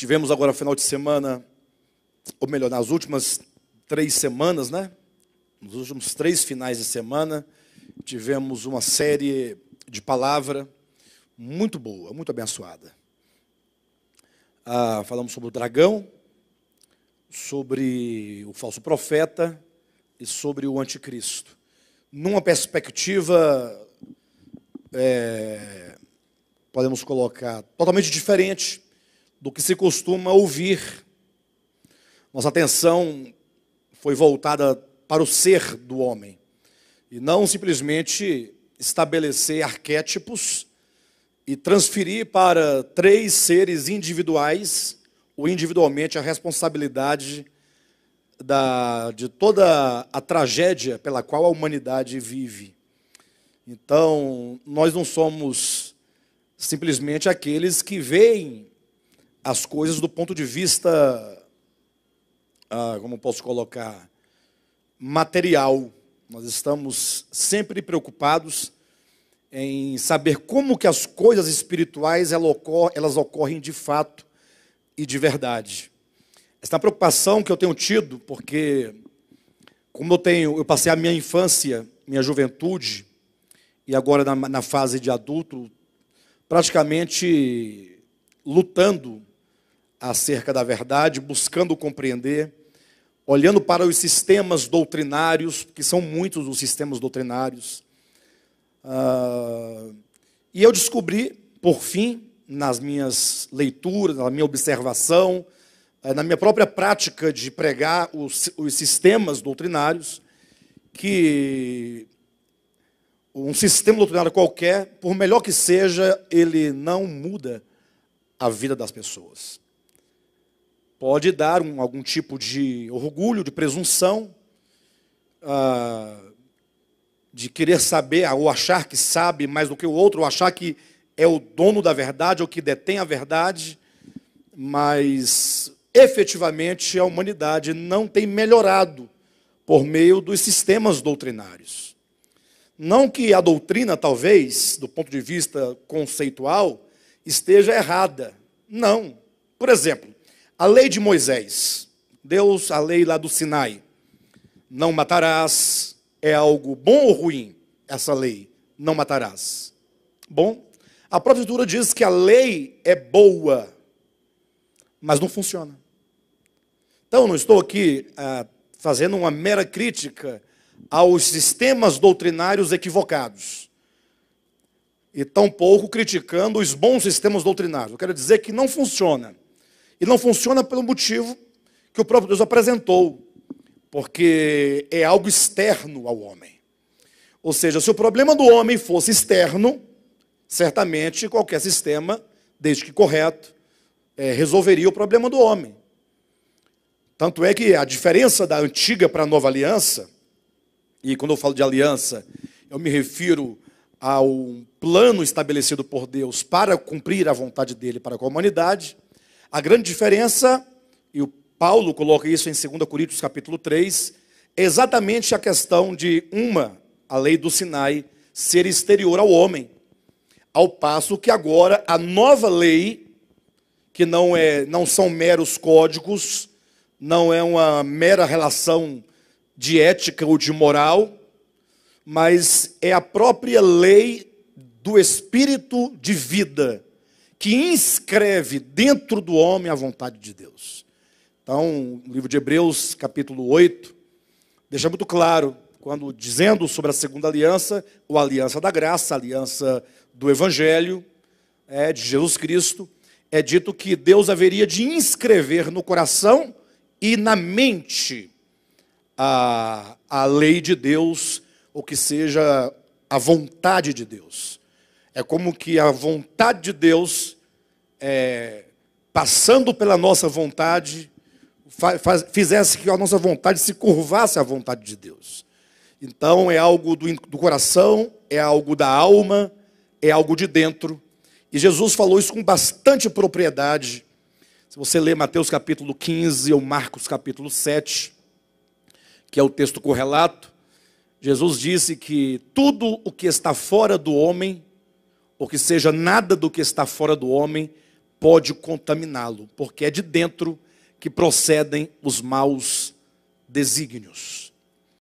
Tivemos agora final de semana, ou melhor, nas últimas três semanas, né? Nos últimos três finais de semana, tivemos uma série de palavra muito boa, muito abençoada. Ah, falamos sobre o dragão, sobre o falso profeta e sobre o anticristo. Numa perspectiva, é, podemos colocar, totalmente diferente do que se costuma ouvir. Nossa atenção foi voltada para o ser do homem e não simplesmente estabelecer arquétipos e transferir para três seres individuais ou individualmente a responsabilidade da, de toda a tragédia pela qual a humanidade vive. Então, nós não somos simplesmente aqueles que veem as coisas do ponto de vista, ah, como posso colocar, material. Nós estamos sempre preocupados em saber como que as coisas espirituais elas ocorrem de fato e de verdade. Essa preocupação que eu tenho tido, porque como eu tenho, eu passei a minha infância, minha juventude e agora na, na fase de adulto, praticamente lutando acerca da verdade, buscando compreender, olhando para os sistemas doutrinários, que são muitos os sistemas doutrinários. Uh, e eu descobri, por fim, nas minhas leituras, na minha observação, eh, na minha própria prática de pregar os, os sistemas doutrinários, que um sistema doutrinário qualquer, por melhor que seja, ele não muda a vida das pessoas pode dar um, algum tipo de orgulho, de presunção, ah, de querer saber ou achar que sabe mais do que o outro, ou achar que é o dono da verdade ou que detém a verdade, mas efetivamente a humanidade não tem melhorado por meio dos sistemas doutrinários. Não que a doutrina, talvez, do ponto de vista conceitual, esteja errada. Não. Por exemplo, a lei de Moisés, Deus, a lei lá do Sinai, não matarás, é algo bom ou ruim? Essa lei, não matarás. Bom, a própria Escritura diz que a lei é boa, mas não funciona. Então, não estou aqui ah, fazendo uma mera crítica aos sistemas doutrinários equivocados. E tampouco criticando os bons sistemas doutrinários. Eu quero dizer que não funciona. E não funciona pelo motivo que o próprio Deus apresentou, porque é algo externo ao homem. Ou seja, se o problema do homem fosse externo, certamente qualquer sistema, desde que correto, é, resolveria o problema do homem. Tanto é que a diferença da antiga para a nova aliança, e quando eu falo de aliança, eu me refiro ao plano estabelecido por Deus para cumprir a vontade dele para com a humanidade, a grande diferença, e o Paulo coloca isso em 2 Coríntios capítulo 3, é exatamente a questão de uma, a lei do Sinai, ser exterior ao homem. Ao passo que agora a nova lei, que não, é, não são meros códigos, não é uma mera relação de ética ou de moral, mas é a própria lei do espírito de vida que inscreve dentro do homem a vontade de Deus. Então, o livro de Hebreus, capítulo 8, deixa muito claro, quando dizendo sobre a segunda aliança, ou a aliança da graça, a aliança do evangelho, é, de Jesus Cristo, é dito que Deus haveria de inscrever no coração e na mente a, a lei de Deus, ou que seja a vontade de Deus. É como que a vontade de Deus é, passando pela nossa vontade, fizesse que a nossa vontade se curvasse à vontade de Deus. Então é algo do, do coração, é algo da alma, é algo de dentro. E Jesus falou isso com bastante propriedade. Se você ler Mateus capítulo 15 ou Marcos capítulo 7, que é o texto correlato, Jesus disse que tudo o que está fora do homem, ou que seja nada do que está fora do homem, pode contaminá-lo, porque é de dentro que procedem os maus desígnios.